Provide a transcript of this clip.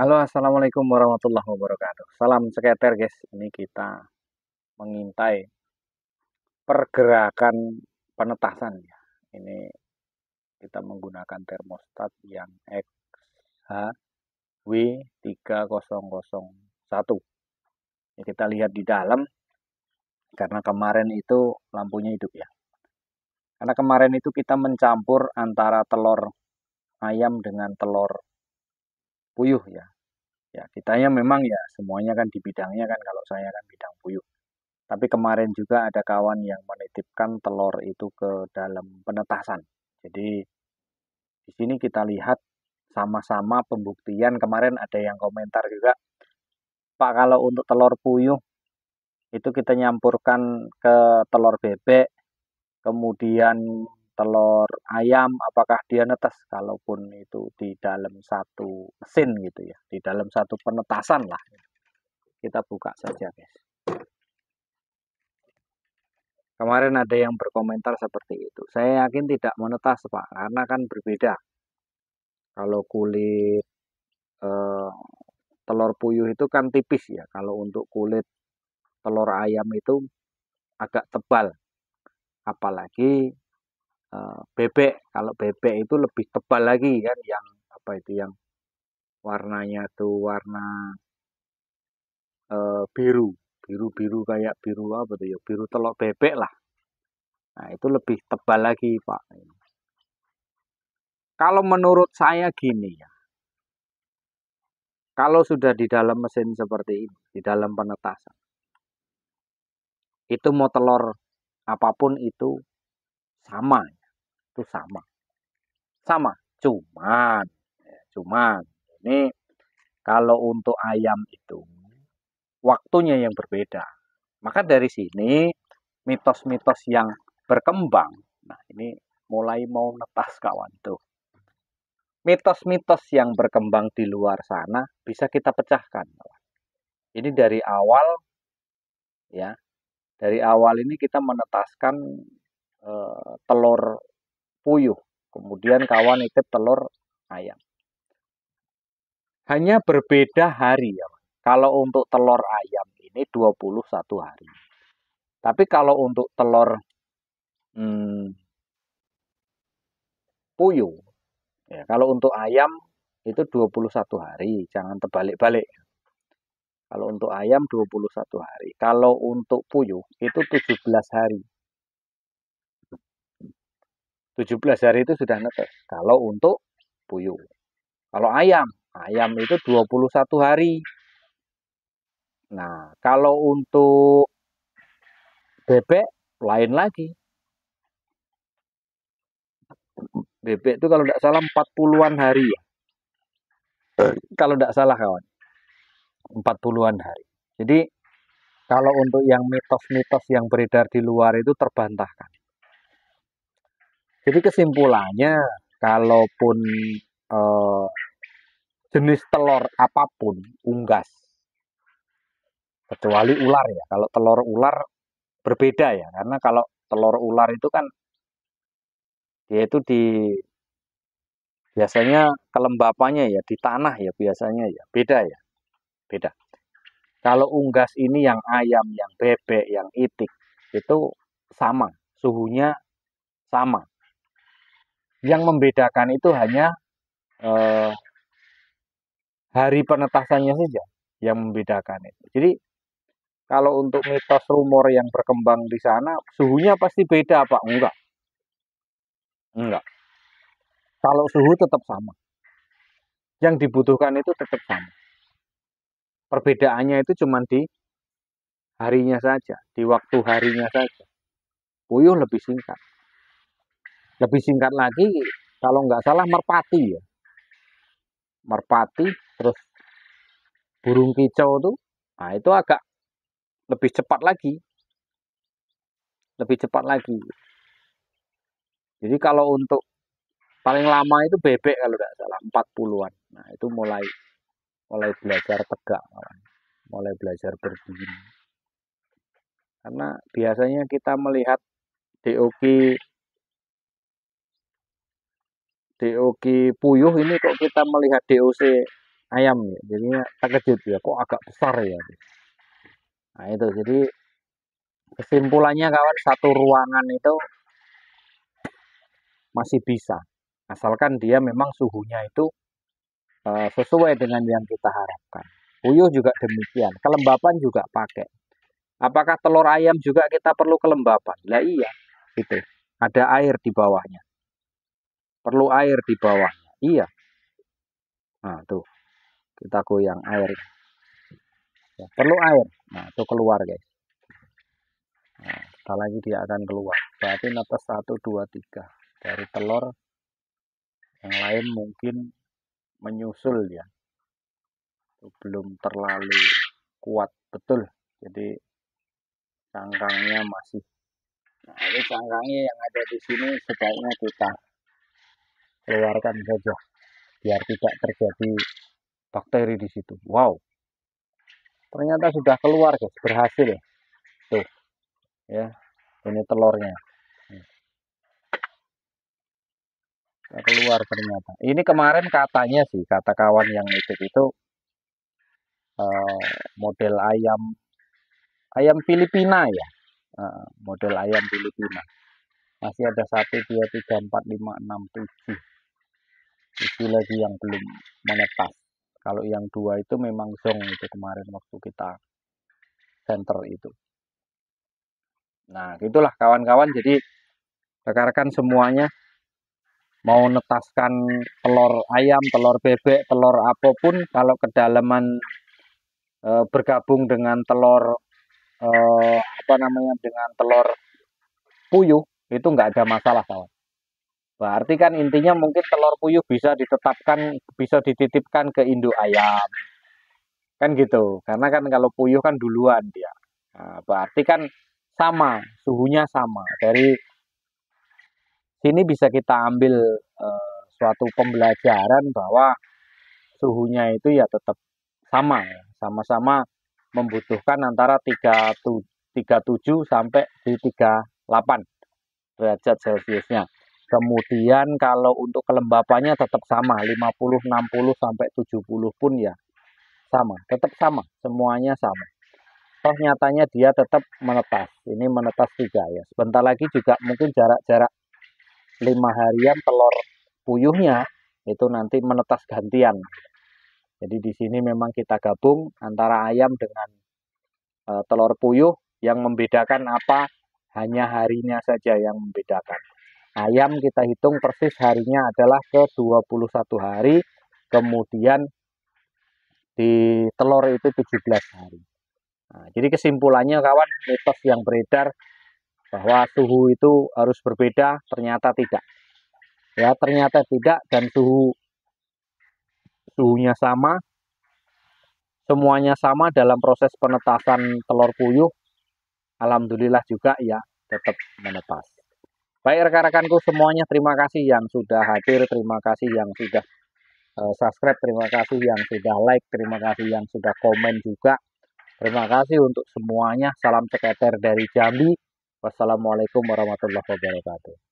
Halo assalamualaikum warahmatullahi wabarakatuh Salam seketer guys Ini kita mengintai Pergerakan penetasan ya. Ini kita menggunakan termostat yang XHW3001 ya, Kita lihat di dalam Karena kemarin itu lampunya hidup ya Karena kemarin itu kita mencampur antara telur ayam dengan telur puyuh ya. Ya, kitanya memang ya semuanya kan di bidangnya kan kalau saya kan bidang puyuh. Tapi kemarin juga ada kawan yang menitipkan telur itu ke dalam penetasan. Jadi di sini kita lihat sama-sama pembuktian kemarin ada yang komentar juga Pak kalau untuk telur puyuh itu kita nyampurkan ke telur bebek kemudian telur ayam apakah dia netes kalaupun itu di dalam satu mesin gitu ya di dalam satu penetasan lah kita buka saja guys kemarin ada yang berkomentar seperti itu saya yakin tidak menetas pak karena kan berbeda kalau kulit eh, telur puyuh itu kan tipis ya kalau untuk kulit telur ayam itu agak tebal apalagi uh, bebek kalau bebek itu lebih tebal lagi kan yang apa itu yang warnanya tuh warna uh, biru biru biru kayak biru apa tuh ya biru telok bebek lah nah itu lebih tebal lagi pak kalau menurut saya gini ya kalau sudah di dalam mesin seperti ini di dalam penetasan itu mau telur apapun itu sama Ya itu sama. Sama, cuman ya, cuman ini kalau untuk ayam itu waktunya yang berbeda. Maka dari sini mitos-mitos yang berkembang, nah ini mulai mau netas kawan tuh. Mitos-mitos yang berkembang di luar sana bisa kita pecahkan. Ini dari awal ya, dari awal ini kita menetaskan eh, telur puyuh. Kemudian kawan nitip telur ayam. Hanya berbeda hari ya. Kalau untuk telur ayam ini 21 hari. Tapi kalau untuk telur hmm, puyuh, ya, kalau untuk ayam itu 21 hari, jangan terbalik-balik. Kalau untuk ayam 21 hari, kalau untuk puyuh itu 17 hari. 17 hari itu sudah netes. Kalau untuk puyuh. Kalau ayam, ayam itu 21 hari. Nah, kalau untuk bebek lain lagi. Bebek itu kalau tidak salah 40-an hari ya. Kalau tidak salah kawan. 40-an hari. Jadi kalau untuk yang mitos-mitos yang beredar di luar itu terbantahkan. Jadi kesimpulannya, kalaupun eh, jenis telur apapun unggas, kecuali ular ya. Kalau telur ular berbeda ya, karena kalau telur ular itu kan yaitu di biasanya kelembapannya ya di tanah ya biasanya ya beda ya beda kalau unggas ini yang ayam yang bebek yang itik itu sama suhunya sama yang membedakan itu hanya eh, hari penetasannya saja yang membedakan itu. Jadi kalau untuk mitos rumor yang berkembang di sana, suhunya pasti beda, Pak. Enggak. Enggak. Kalau suhu tetap sama. Yang dibutuhkan itu tetap sama. Perbedaannya itu cuma di harinya saja, di waktu harinya saja. Puyuh lebih singkat lebih singkat lagi kalau nggak salah merpati ya merpati terus burung kicau tuh nah itu agak lebih cepat lagi lebih cepat lagi jadi kalau untuk paling lama itu bebek kalau nggak salah 40-an nah itu mulai mulai belajar tegak mulai belajar berdiri karena biasanya kita melihat DOK DOK puyuh ini kok kita melihat DOC ayam ya. Jadi terkejut ya, kok agak besar ya. Nah itu jadi kesimpulannya kawan satu ruangan itu masih bisa asalkan dia memang suhunya itu eh, sesuai dengan yang kita harapkan. Puyuh juga demikian, kelembapan juga pakai. Apakah telur ayam juga kita perlu kelembapan? Ya iya, itu ada air di bawahnya. Perlu air di bawahnya. Iya. Nah, tuh. Kita goyang air. Ya, perlu air. Nah, tuh keluar, guys. Nah, kita lagi dia akan keluar. Berarti netes 1, 2, 3. Dari telur, yang lain mungkin menyusul ya. Tuh, belum terlalu kuat betul. Jadi cangkangnya masih. Nah, ini cangkangnya yang ada di sini sebaiknya kita keluarkan saja biar tidak terjadi bakteri di situ. Wow, ternyata sudah keluar guys, berhasil. Tuh, ya, ini telurnya. Sudah keluar ternyata. Ini kemarin katanya sih, kata kawan yang itu itu eh, model ayam ayam Filipina ya, model ayam Filipina. Masih ada satu dua tiga empat lima enam tujuh itu lagi yang belum menetas kalau yang dua itu memang zong itu kemarin waktu kita center itu nah itulah kawan-kawan jadi rekan-rekan semuanya mau netaskan telur ayam, telur bebek, telur apapun kalau kedalaman e, bergabung dengan telur e, apa namanya dengan telur puyuh itu nggak ada masalah kawan. Berarti kan intinya mungkin telur puyuh bisa ditetapkan, bisa dititipkan ke induk ayam. Kan gitu. Karena kan kalau puyuh kan duluan dia. Nah, berarti kan sama, suhunya sama. Dari sini bisa kita ambil eh, suatu pembelajaran bahwa suhunya itu ya tetap sama. Ya. Sama-sama membutuhkan antara 37 sampai di 38 derajat Celciusnya. Kemudian kalau untuk kelembapannya tetap sama 50, 60 sampai 70 pun ya sama, tetap sama, semuanya sama. Toh nyatanya dia tetap menetas. Ini menetas tiga ya. Sebentar lagi juga mungkin jarak-jarak lima harian telur puyuhnya itu nanti menetas gantian. Jadi di sini memang kita gabung antara ayam dengan e, telur puyuh yang membedakan apa hanya harinya saja yang membedakan ayam kita hitung persis harinya adalah ke 21 hari kemudian di telur itu 17 hari nah, jadi kesimpulannya kawan mitos yang beredar bahwa suhu itu harus berbeda ternyata tidak ya ternyata tidak dan suhu suhunya sama semuanya sama dalam proses penetasan telur puyuh alhamdulillah juga ya tetap menetas Baik rekan-rekanku semuanya, terima kasih yang sudah hadir, terima kasih yang sudah eh, subscribe, terima kasih yang sudah like, terima kasih yang sudah komen juga. Terima kasih untuk semuanya. Salam ceketer dari Jambi. Wassalamualaikum warahmatullahi wabarakatuh.